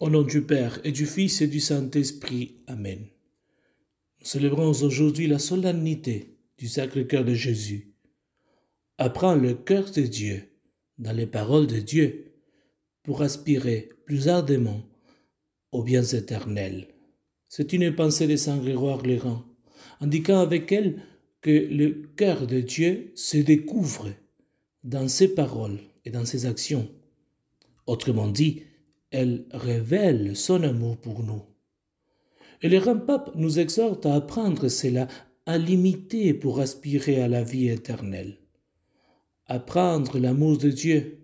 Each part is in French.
Au nom du Père et du Fils et du Saint-Esprit. Amen. Nous célébrons aujourd'hui la solennité du Sacré-Cœur de Jésus. Apprends le cœur de Dieu dans les paroles de Dieu pour aspirer plus ardemment aux biens éternels. C'est une pensée de Saint Grégoire Léran, indiquant avec elle que le cœur de Dieu se découvre dans ses paroles et dans ses actions. Autrement dit, elle révèle son amour pour nous. Et les grands papes nous exhorte à apprendre cela, à l'imiter pour aspirer à la vie éternelle. Apprendre l'amour de Dieu,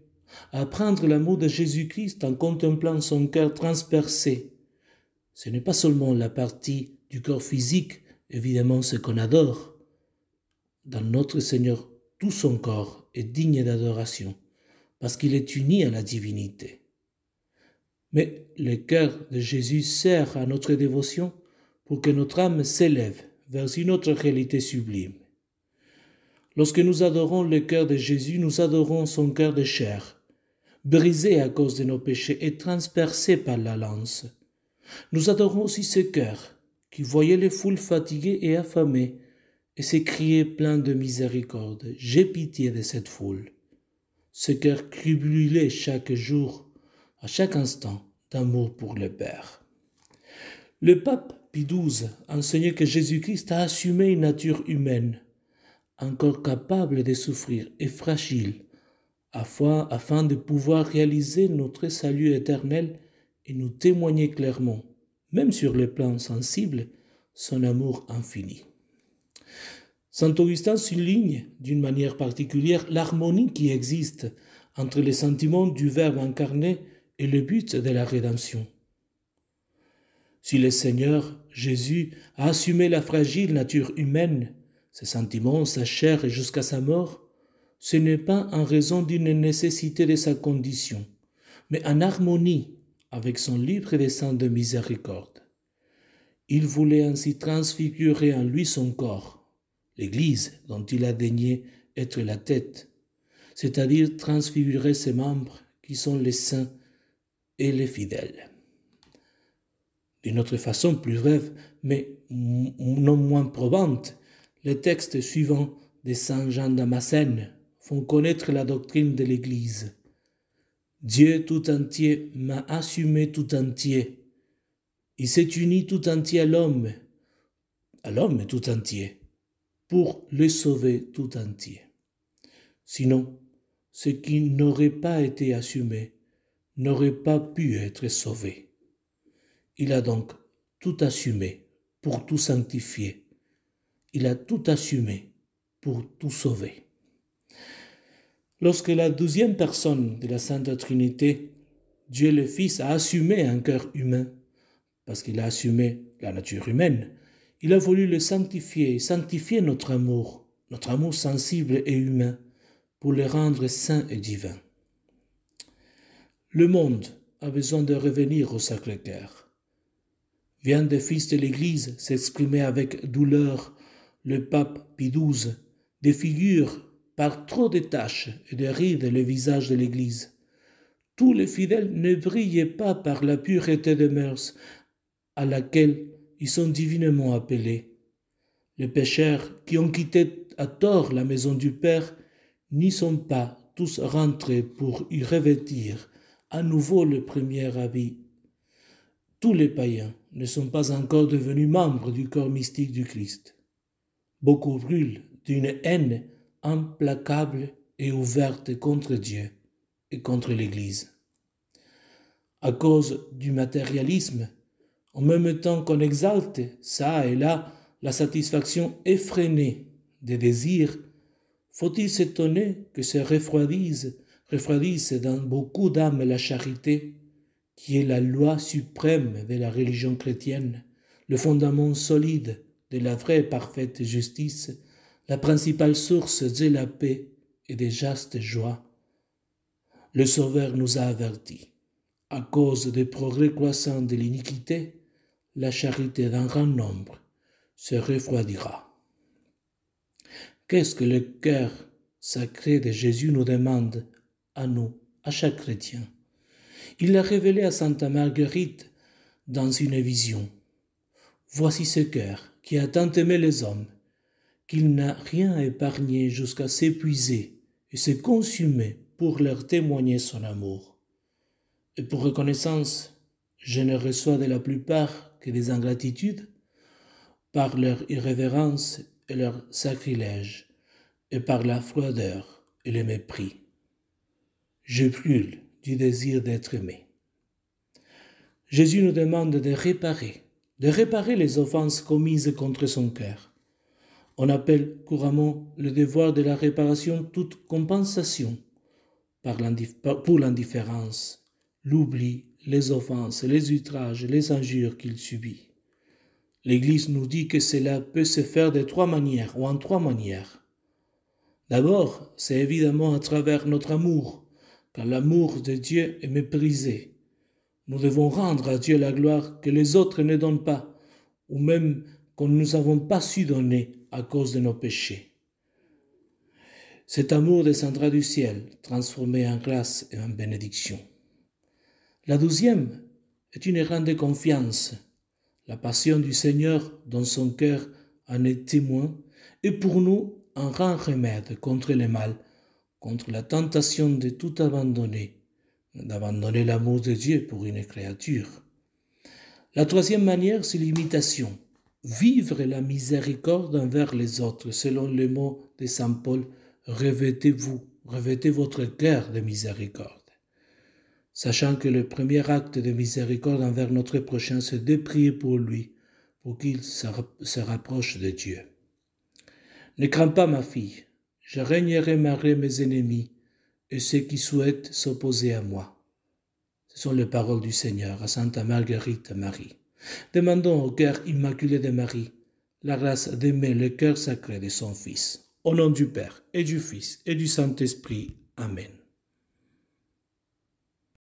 apprendre l'amour de Jésus-Christ en contemplant son cœur transpercé. Ce n'est pas seulement la partie du corps physique, évidemment ce qu'on adore. Dans notre Seigneur, tout son corps est digne d'adoration, parce qu'il est uni à la divinité. Mais le cœur de Jésus sert à notre dévotion pour que notre âme s'élève vers une autre réalité sublime. Lorsque nous adorons le cœur de Jésus, nous adorons son cœur de chair, brisé à cause de nos péchés et transpercé par la lance. Nous adorons aussi ce cœur qui voyait les foules fatiguées et affamées et s'écriait plein de miséricorde J'ai pitié de cette foule. Ce cœur qui chaque jour, à chaque instant, d'amour pour le Père. Le pape Pie XII enseignait que Jésus-Christ a assumé une nature humaine, encore capable de souffrir et fragile, afin, afin de pouvoir réaliser notre salut éternel et nous témoigner clairement, même sur le plan sensible, son amour infini. Saint Augustin souligne d'une manière particulière l'harmonie qui existe entre les sentiments du Verbe incarné et le but de la rédemption. Si le Seigneur Jésus a assumé la fragile nature humaine, ses sentiments, sa chair et jusqu'à sa mort, ce n'est pas en raison d'une nécessité de sa condition, mais en harmonie avec son libre dessein de miséricorde. Il voulait ainsi transfigurer en lui son corps, l'Église dont il a daigné être la tête, c'est-à-dire transfigurer ses membres qui sont les saints et les fidèles. D'une autre façon, plus brève, mais non moins probante, les textes suivants de Saint Jean d'Amasène font connaître la doctrine de l'Église. Dieu tout entier m'a assumé tout entier. Il s'est uni tout entier à l'homme, à l'homme tout entier, pour le sauver tout entier. Sinon, ce qui n'aurait pas été assumé n'aurait pas pu être sauvé. Il a donc tout assumé pour tout sanctifier. Il a tout assumé pour tout sauver. Lorsque la douzième personne de la Sainte Trinité, Dieu le Fils, a assumé un cœur humain, parce qu'il a assumé la nature humaine, il a voulu le sanctifier, sanctifier notre amour, notre amour sensible et humain, pour le rendre saint et divin. Le monde a besoin de revenir au Sacré-Cœur. Vient des fils de l'Église s'exprimer avec douleur le pape Pie XII, figures par trop de taches et de rides le visage de l'Église. Tous les fidèles ne brillaient pas par la pureté des mœurs à laquelle ils sont divinement appelés. Les pécheurs qui ont quitté à tort la maison du Père n'y sont pas tous rentrés pour y revêtir à nouveau le premier habit. Tous les païens ne sont pas encore devenus membres du corps mystique du Christ. Beaucoup brûlent d'une haine implacable et ouverte contre Dieu et contre l'Église. À cause du matérialisme, en même temps qu'on exalte ça et là la satisfaction effrénée des désirs, faut-il s'étonner que se refroidissent les dans beaucoup d'âmes la charité, qui est la loi suprême de la religion chrétienne, le fondement solide de la vraie et parfaite justice, la principale source de la paix et des justes joies. Le Sauveur nous a avertis. À cause des progrès croissants de l'iniquité, la charité d'un grand nombre se refroidira. Qu'est-ce que le cœur sacré de Jésus nous demande à nous, à chaque chrétien. Il l'a révélé à Santa Marguerite dans une vision. Voici ce cœur qui a tant aimé les hommes, qu'il n'a rien épargné jusqu'à s'épuiser et se consumer pour leur témoigner son amour. Et pour reconnaissance, je ne reçois de la plupart que des ingratitudes par leur irrévérence et leur sacrilège, et par la froideur et le mépris je brûle du désir d'être aimé. Jésus nous demande de réparer, de réparer les offenses commises contre son cœur. On appelle couramment le devoir de la réparation toute compensation pour l'indifférence, l'oubli, les offenses, les outrages, les injures qu'il subit. L'Église nous dit que cela peut se faire de trois manières ou en trois manières. D'abord, c'est évidemment à travers notre amour, car l'amour de Dieu est méprisé. Nous devons rendre à Dieu la gloire que les autres ne donnent pas, ou même qu'on ne nous avons pas su donner à cause de nos péchés. Cet amour descendra du ciel, transformé en grâce et en bénédiction. La douzième est une grande confiance. La passion du Seigneur dans son cœur en est témoin et pour nous un grand remède contre les mal contre la tentation de tout abandonner, d'abandonner l'amour de Dieu pour une créature. La troisième manière, c'est l'imitation. Vivre la miséricorde envers les autres, selon le mot de Saint Paul, revêtez-vous, revêtez votre cœur de miséricorde. Sachant que le premier acte de miséricorde envers notre prochain, c'est de prier pour lui, pour qu'il se rapproche de Dieu. Ne crains pas, ma fille, je régnerai malgré mes ennemis et ceux qui souhaitent s'opposer à moi. Ce sont les paroles du Seigneur à Santa Marguerite Marie. Demandons au cœur immaculé de Marie la grâce d'aimer le cœur sacré de son Fils. Au nom du Père et du Fils et du Saint-Esprit. Amen.